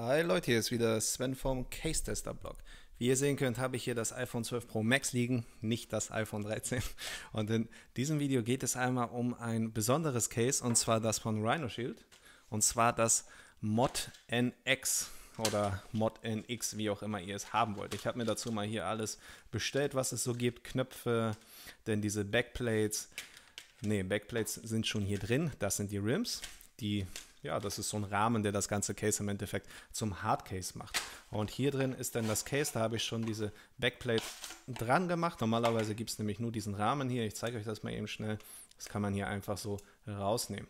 Hi Leute, hier ist wieder Sven vom Case Tester Blog. Wie ihr sehen könnt, habe ich hier das iPhone 12 Pro Max liegen, nicht das iPhone 13. Und in diesem Video geht es einmal um ein besonderes Case und zwar das von Rhino Shield und zwar das Mod NX oder Mod NX, wie auch immer ihr es haben wollt. Ich habe mir dazu mal hier alles bestellt, was es so gibt, Knöpfe, denn diese Backplates, Ne, Backplates sind schon hier drin, das sind die Rims, die ja, das ist so ein Rahmen, der das ganze Case im Endeffekt zum Hardcase macht. Und hier drin ist dann das Case, da habe ich schon diese Backplate dran gemacht. Normalerweise gibt es nämlich nur diesen Rahmen hier. Ich zeige euch das mal eben schnell. Das kann man hier einfach so rausnehmen.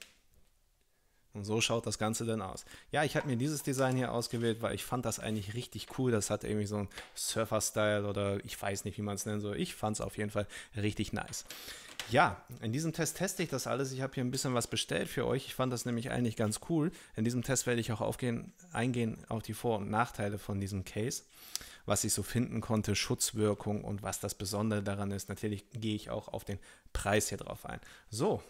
Und so schaut das Ganze dann aus. Ja, ich habe mir dieses Design hier ausgewählt, weil ich fand das eigentlich richtig cool. Das hat irgendwie so einen Surfer-Style oder ich weiß nicht, wie man es nennen soll. Ich fand es auf jeden Fall richtig nice. Ja, in diesem Test teste ich das alles. Ich habe hier ein bisschen was bestellt für euch. Ich fand das nämlich eigentlich ganz cool. In diesem Test werde ich auch aufgehen, eingehen auf die Vor- und Nachteile von diesem Case, was ich so finden konnte, Schutzwirkung und was das Besondere daran ist. Natürlich gehe ich auch auf den Preis hier drauf ein. So,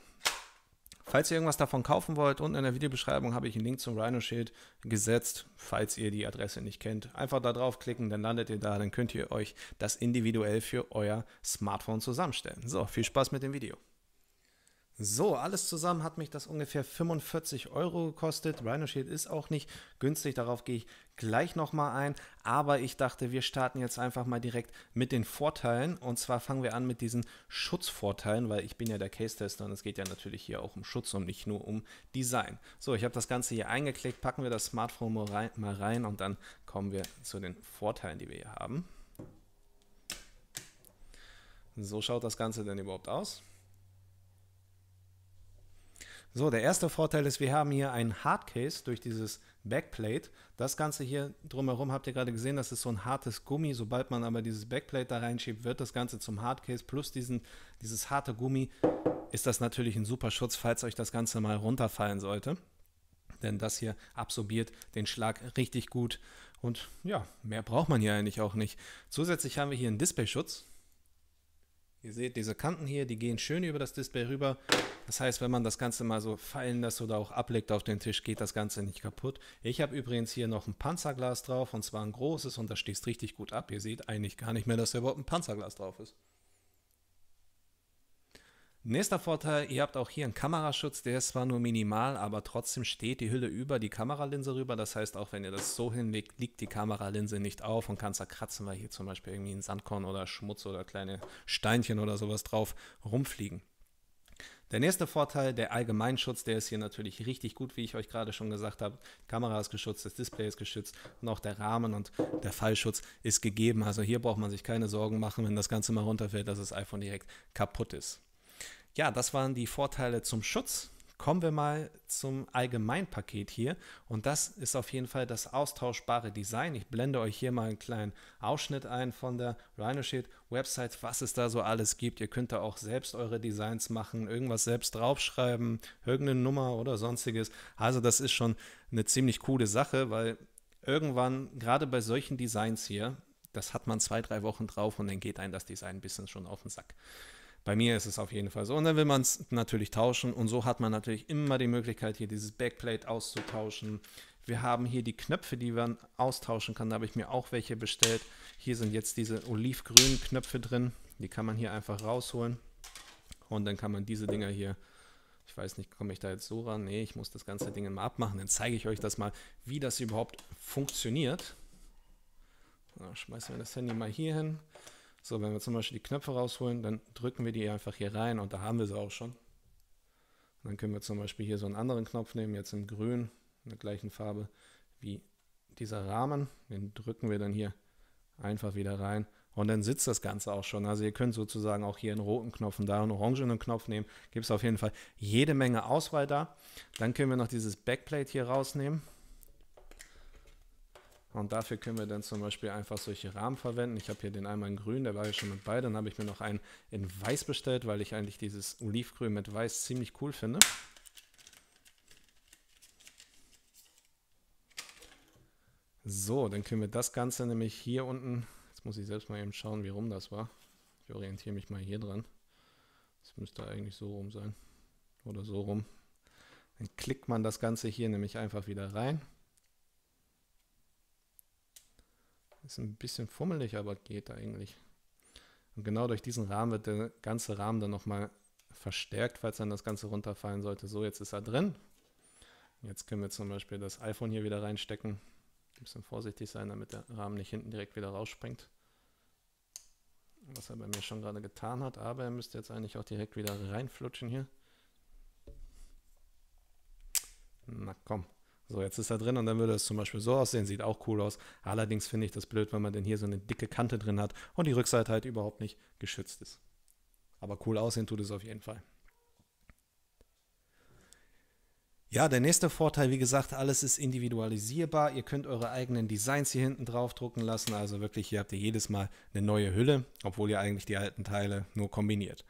Falls ihr irgendwas davon kaufen wollt, unten in der Videobeschreibung habe ich einen Link zum Rhino Shield gesetzt, falls ihr die Adresse nicht kennt. Einfach da draufklicken, dann landet ihr da, dann könnt ihr euch das individuell für euer Smartphone zusammenstellen. So, viel Spaß mit dem Video. So, alles zusammen hat mich das ungefähr 45 Euro gekostet. Rhino Shield ist auch nicht günstig, darauf gehe ich gleich nochmal ein. Aber ich dachte, wir starten jetzt einfach mal direkt mit den Vorteilen. Und zwar fangen wir an mit diesen Schutzvorteilen, weil ich bin ja der Case-Tester und es geht ja natürlich hier auch um Schutz und nicht nur um Design. So, ich habe das Ganze hier eingeklickt, packen wir das Smartphone mal rein, mal rein und dann kommen wir zu den Vorteilen, die wir hier haben. So schaut das Ganze denn überhaupt aus? So, der erste Vorteil ist, wir haben hier ein Hardcase durch dieses Backplate. Das Ganze hier drumherum habt ihr gerade gesehen, das ist so ein hartes Gummi. Sobald man aber dieses Backplate da reinschiebt, wird das Ganze zum Hardcase. Plus diesen, dieses harte Gummi ist das natürlich ein super Schutz, falls euch das Ganze mal runterfallen sollte. Denn das hier absorbiert den Schlag richtig gut. Und ja, mehr braucht man hier eigentlich auch nicht. Zusätzlich haben wir hier einen Displayschutz. Ihr seht, diese Kanten hier, die gehen schön über das Display rüber. Das heißt, wenn man das Ganze mal so fallen lässt oder auch ablegt auf den Tisch, geht das Ganze nicht kaputt. Ich habe übrigens hier noch ein Panzerglas drauf und zwar ein großes und das stießt richtig gut ab. Ihr seht eigentlich gar nicht mehr, dass da überhaupt ein Panzerglas drauf ist. Nächster Vorteil, ihr habt auch hier einen Kameraschutz, der ist zwar nur minimal, aber trotzdem steht die Hülle über die Kameralinse rüber. Das heißt, auch wenn ihr das so hinlegt, liegt die Kameralinse nicht auf und kannst da kratzen, weil hier zum Beispiel irgendwie ein Sandkorn oder Schmutz oder kleine Steinchen oder sowas drauf rumfliegen. Der nächste Vorteil, der Allgemeinschutz, der ist hier natürlich richtig gut, wie ich euch gerade schon gesagt habe. Kamera ist geschützt, das Display ist geschützt und auch der Rahmen und der Fallschutz ist gegeben. Also hier braucht man sich keine Sorgen machen, wenn das Ganze mal runterfällt, dass das iPhone direkt kaputt ist. Ja, das waren die Vorteile zum Schutz. Kommen wir mal zum Allgemeinpaket hier. Und das ist auf jeden Fall das austauschbare Design. Ich blende euch hier mal einen kleinen Ausschnitt ein von der RhinoShield Website, was es da so alles gibt. Ihr könnt da auch selbst eure Designs machen, irgendwas selbst draufschreiben, irgendeine Nummer oder sonstiges. Also das ist schon eine ziemlich coole Sache, weil irgendwann, gerade bei solchen Designs hier, das hat man zwei, drei Wochen drauf und dann geht einem das Design ein bisschen schon auf den Sack. Bei mir ist es auf jeden Fall so. Und dann will man es natürlich tauschen. Und so hat man natürlich immer die Möglichkeit, hier dieses Backplate auszutauschen. Wir haben hier die Knöpfe, die man austauschen kann. Da habe ich mir auch welche bestellt. Hier sind jetzt diese olivgrünen Knöpfe drin. Die kann man hier einfach rausholen. Und dann kann man diese Dinger hier ich weiß nicht, komme ich da jetzt so ran? Nee, ich muss das ganze Ding mal abmachen. Dann zeige ich euch das mal, wie das überhaupt funktioniert. So, schmeißen wir das Handy mal hier hin. So, wenn wir zum Beispiel die Knöpfe rausholen, dann drücken wir die einfach hier rein und da haben wir sie auch schon. Und dann können wir zum Beispiel hier so einen anderen Knopf nehmen, jetzt in grün, in der gleichen Farbe wie dieser Rahmen. Den drücken wir dann hier einfach wieder rein und dann sitzt das Ganze auch schon. Also ihr könnt sozusagen auch hier einen roten Knopf und da einen orangenen Knopf nehmen. Gibt es auf jeden Fall jede Menge Auswahl da. Dann können wir noch dieses Backplate hier rausnehmen. Und dafür können wir dann zum Beispiel einfach solche Rahmen verwenden. Ich habe hier den einmal in grün, der war ja schon mit bei. Dann habe ich mir noch einen in weiß bestellt, weil ich eigentlich dieses Olivgrün mit weiß ziemlich cool finde. So, dann können wir das Ganze nämlich hier unten, jetzt muss ich selbst mal eben schauen, wie rum das war. Ich orientiere mich mal hier dran. Das müsste eigentlich so rum sein oder so rum. Dann klickt man das Ganze hier nämlich einfach wieder rein. Ist ein bisschen fummelig, aber geht eigentlich. Und genau durch diesen Rahmen wird der ganze Rahmen dann nochmal verstärkt, falls dann das Ganze runterfallen sollte. So, jetzt ist er drin. Jetzt können wir zum Beispiel das iPhone hier wieder reinstecken. Ein bisschen vorsichtig sein, damit der Rahmen nicht hinten direkt wieder rausspringt. Was er bei mir schon gerade getan hat, aber er müsste jetzt eigentlich auch direkt wieder reinflutschen hier. Na komm. So, jetzt ist er drin und dann würde es zum Beispiel so aussehen, sieht auch cool aus. Allerdings finde ich das blöd, wenn man denn hier so eine dicke Kante drin hat und die Rückseite halt überhaupt nicht geschützt ist. Aber cool aussehen tut es auf jeden Fall. Ja, der nächste Vorteil, wie gesagt, alles ist individualisierbar. Ihr könnt eure eigenen Designs hier hinten drauf drucken lassen. Also wirklich, hier habt ihr jedes Mal eine neue Hülle, obwohl ihr eigentlich die alten Teile nur kombiniert.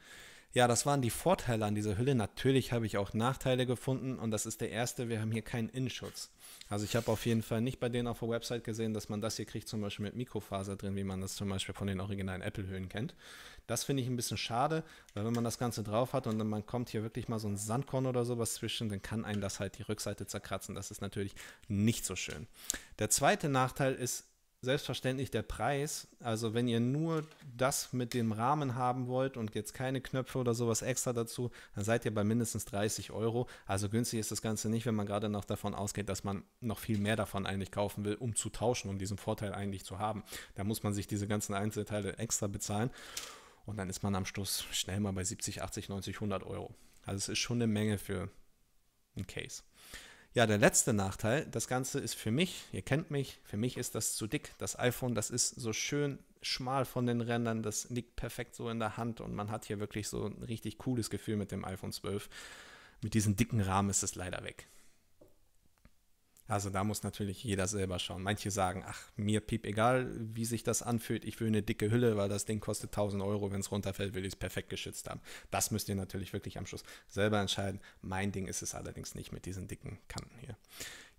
Ja, das waren die Vorteile an dieser Hülle. Natürlich habe ich auch Nachteile gefunden und das ist der erste, wir haben hier keinen Innenschutz. Also ich habe auf jeden Fall nicht bei denen auf der Website gesehen, dass man das hier kriegt, zum Beispiel mit Mikrofaser drin, wie man das zum Beispiel von den originalen Apple-Höhlen kennt. Das finde ich ein bisschen schade, weil wenn man das Ganze drauf hat und dann man kommt hier wirklich mal so ein Sandkorn oder sowas zwischen, dann kann einen das halt die Rückseite zerkratzen. Das ist natürlich nicht so schön. Der zweite Nachteil ist, selbstverständlich der Preis. Also wenn ihr nur das mit dem Rahmen haben wollt und jetzt keine Knöpfe oder sowas extra dazu, dann seid ihr bei mindestens 30 Euro. Also günstig ist das Ganze nicht, wenn man gerade noch davon ausgeht, dass man noch viel mehr davon eigentlich kaufen will, um zu tauschen, um diesen Vorteil eigentlich zu haben. Da muss man sich diese ganzen Einzelteile extra bezahlen und dann ist man am Schluss schnell mal bei 70, 80, 90, 100 Euro. Also es ist schon eine Menge für einen Case. Ja, der letzte Nachteil, das Ganze ist für mich, ihr kennt mich, für mich ist das zu dick. Das iPhone, das ist so schön schmal von den Rändern, das liegt perfekt so in der Hand und man hat hier wirklich so ein richtig cooles Gefühl mit dem iPhone 12. Mit diesem dicken Rahmen ist es leider weg. Also da muss natürlich jeder selber schauen. Manche sagen, ach, mir piep egal, wie sich das anfühlt, ich will eine dicke Hülle, weil das Ding kostet 1000 Euro, wenn es runterfällt, will ich es perfekt geschützt haben. Das müsst ihr natürlich wirklich am Schluss selber entscheiden. Mein Ding ist es allerdings nicht mit diesen dicken Kanten hier.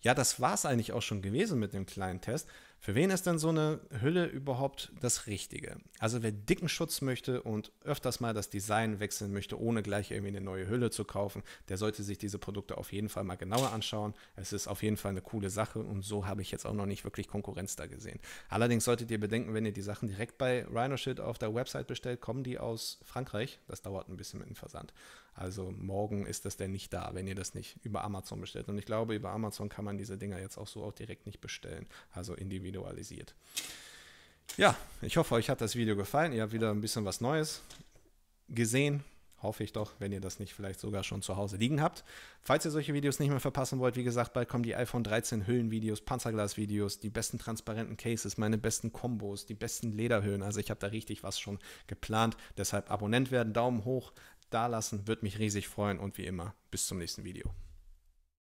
Ja, das war es eigentlich auch schon gewesen mit dem kleinen Test. Für wen ist denn so eine Hülle überhaupt das Richtige? Also wer dicken Schutz möchte und öfters mal das Design wechseln möchte, ohne gleich irgendwie eine neue Hülle zu kaufen, der sollte sich diese Produkte auf jeden Fall mal genauer anschauen. Es ist auf jeden Fall eine coole Sache und so habe ich jetzt auch noch nicht wirklich Konkurrenz da gesehen. Allerdings solltet ihr bedenken, wenn ihr die Sachen direkt bei RhinoShit auf der Website bestellt, kommen die aus Frankreich. Das dauert ein bisschen mit dem Versand. Also morgen ist das denn nicht da, wenn ihr das nicht über Amazon bestellt. Und ich glaube, über Amazon kann man man diese Dinger jetzt auch so auch direkt nicht bestellen. Also individualisiert. Ja, ich hoffe, euch hat das Video gefallen. Ihr habt wieder ein bisschen was Neues gesehen. Hoffe ich doch, wenn ihr das nicht vielleicht sogar schon zu Hause liegen habt. Falls ihr solche Videos nicht mehr verpassen wollt, wie gesagt, bald kommen die iPhone 13 Hüllenvideos, Panzerglasvideos, die besten transparenten Cases, meine besten Kombos, die besten Lederhöhlen. Also ich habe da richtig was schon geplant. Deshalb Abonnent werden, Daumen hoch, da lassen, würde mich riesig freuen und wie immer, bis zum nächsten Video.